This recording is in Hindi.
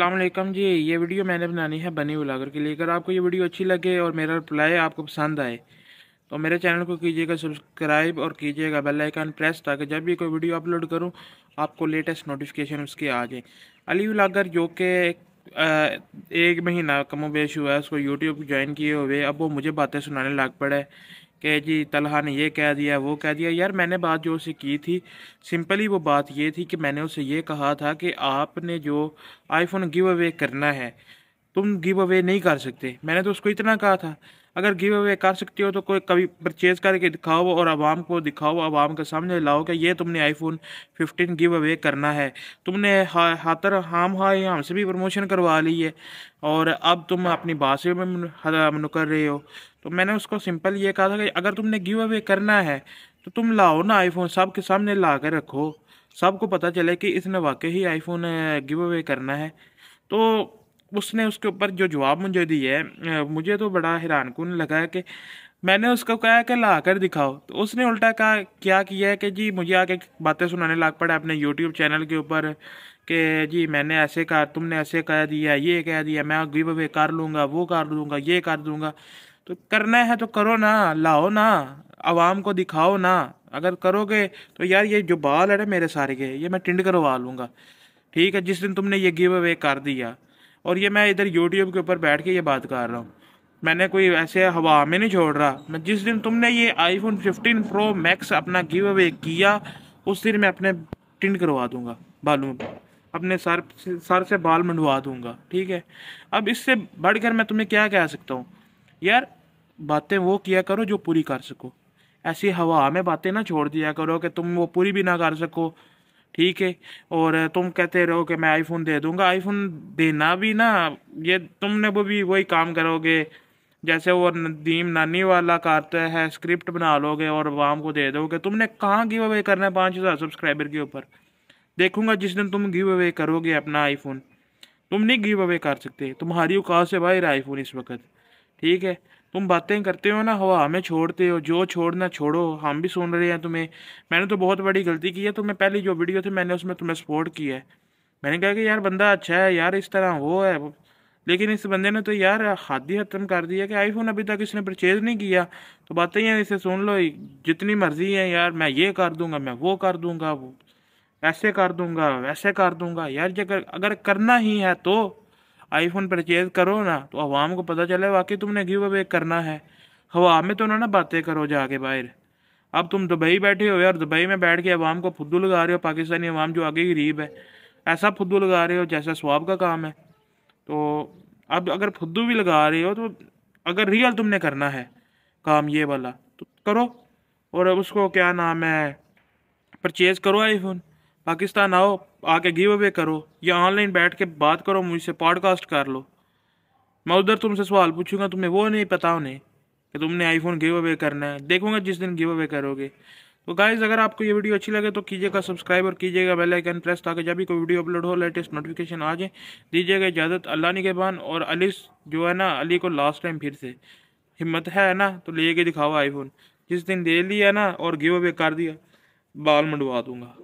अल्लाम जी ये वीडियो मैंने बनानी है बनी ब्लागर के लिए अगर आपको ये वीडियो अच्छी लगे और मेरा रिप्लाई आपको पसंद आए तो मेरे चैनल को कीजिएगा सब्सक्राइब और कीजिएगा बेल आइकन प्रेस ताकि जब भी कोई वीडियो अपलोड करूं आपको लेटेस्ट नोटिफिकेशन उसके आ जाए अली ब्लागर जो कि एक एक महीना कमो बेश हुआ है उसको यूट्यूब ज्वाइन किए हुए अब वो मुझे बातें सुनाने लग पड़ा है कि जी तलहा ने ये कह दिया वो कह दिया यार मैंने बात जो उसे की थी सिंपली वो बात ये थी कि मैंने उसे ये कहा था कि आपने जो आईफोन गिव अवे करना है तुम गिव अवे नहीं कर सकते मैंने तो उसको इतना कहा था अगर गिव अवे कर सकते हो तो कोई कभी परचेज करके दिखाओ और आवाम को दिखाओ आवाम के सामने लाओ कि ये तुमने आईफोन 15 गिव अवे करना है तुमने हा, हाथर हाम हाय या से भी प्रमोशन करवा ली है और अब तुम अपनी बात से मुकर रहे हो तो मैंने उसको सिंपल ये कहा था कि अगर तुमने गिव अवे करना है तो तुम लाओ ना आईफोन सब के सामने ला कर रखो सबको पता चले कि इसने वाकई ही आईफोन गिव अवे करना है तो उसने उसके ऊपर जो जवाब मुझे दिए मुझे तो बड़ा हैरान कन लगा कि मैंने उसको कहा कि ला कर दिखाओ तो उसने उल्टा कहा क्या किया है कि जी मुझे आके बातें सुनाने लग पड़ा अपने यूट्यूब चैनल के ऊपर कि जी मैंने ऐसे कहा तुमने ऐसे कह दिया ये कह दिया मैं गिव अवे कर लूँगा वो कर लूँगा ये कर दूँगा तो करना है तो करो ना लाओ ना आवाम को दिखाओ ना अगर करोगे तो यार ये जो बाल है मेरे सारे के ये मैं टिंड करवा लूँगा ठीक है जिस दिन तुमने ये गिव अवे कर दिया और ये मैं इधर यूट्यूब के ऊपर बैठ के ये बात कर रहा हूँ मैंने कोई ऐसे हवा में नहीं छोड़ रहा मैं जिस दिन तुमने ये आईफोन 15 प्रो मैक्स अपना गिव अवे किया उस दिन मैं अपने टिंट करवा दूंगा बालों पर अपने सर सर से बाल मंडवा दूंगा ठीक है अब इससे बढ़कर मैं तुम्हें क्या कह सकता हूँ यार बातें वो किया करो जो पूरी कर सको ऐसी हवा में बातें ना छोड़ दिया करो कि तुम वो पूरी भी ना कर सको ठीक है और तुम कहते रहो कि मैं आईफोन दे दूंगा आईफोन देना भी ना ये तुमने वो भी वही काम करोगे जैसे वो नदीम नानी वाला करता है स्क्रिप्ट बना लोगे और वाम को दे दोगे तुमने कहाँ गिव अवे करना है पाँच हज़ार सब्सक्राइबर के ऊपर देखूंगा जिस दिन तुम गिव अवे करोगे अपना आईफोन तुम नहीं गिव अवे कर सकते तुम्हारी उकाश से बाहर आईफोन इस वक्त ठीक है तुम बातें करते हो ना हवा हमें छोड़ते हो जो छोड़ना छोड़ो हम भी सुन रहे हैं तुम्हें मैंने तो बहुत बड़ी गलती की है तुम्हें पहली जो वीडियो थी मैंने उसमें तुम्हें सपोर्ट किया है मैंने कहा कि यार बंदा अच्छा है यार इस तरह वो है लेकिन इस बंदे ने तो यार हाथ ही खत्म कर दिया कि आईफोन अभी तक इसने परचेज नहीं किया तो बातें यार इसे सुन लो जितनी मर्जी है यार मैं ये कर दूंगा मैं वो कर दूंगा वो ऐसे कर दूंगा वैसे कर दूंगा यार जगह अगर करना ही है तो आईफोन परचेज करो ना तो आवाम को पता चले वाकई तुमने गिव अवे करना है हवा में तो ना ना बातें करो जाके बाहर अब तुम दुबई बैठे हो और दुबई में बैठ के अवाम को फुद्दू लगा रहे हो पाकिस्तानी अवाम जो आगे गरीब है ऐसा फुद्दू लगा रहे हो जैसा स्वाब का काम है तो अब अगर फुद्दू भी लगा रहे हो तो अगर रियल तुमने करना है काम ये वाला तो करो और उसको क्या नाम है परचेज़ करो आईफोन पाकिस्तान आओ आके गिव अवे करो या ऑनलाइन बैठ के बात करो मुझसे पॉडकास्ट कर लो मैं उधर तुमसे सवाल पूछूंगा तुम्हें वो नहीं पता उन्हें कि तुमने आईफोन गिव अवे करना है देखूंगा जिस दिन गिव अवे करोगे तो गाइज अगर आपको ये वीडियो अच्छी लगे तो कीजिएगा सब्सक्राइब और कीजिएगा बेल आइकन प्रेस ताकि जब भी कोई वीडियो अपलोड हो लेटेस्ट नोटिफिकेशन आ जाए दीजिएगा इजाज़त अल्लाह ने के बान और अली जो है ना अली को लास्ट टाइम फिर से हिम्मत है ना तो ले के दिखाओ आईफोन जिस दिन दे लिया ना और गिव अवे कर दिया बाल मंडवा दूंगा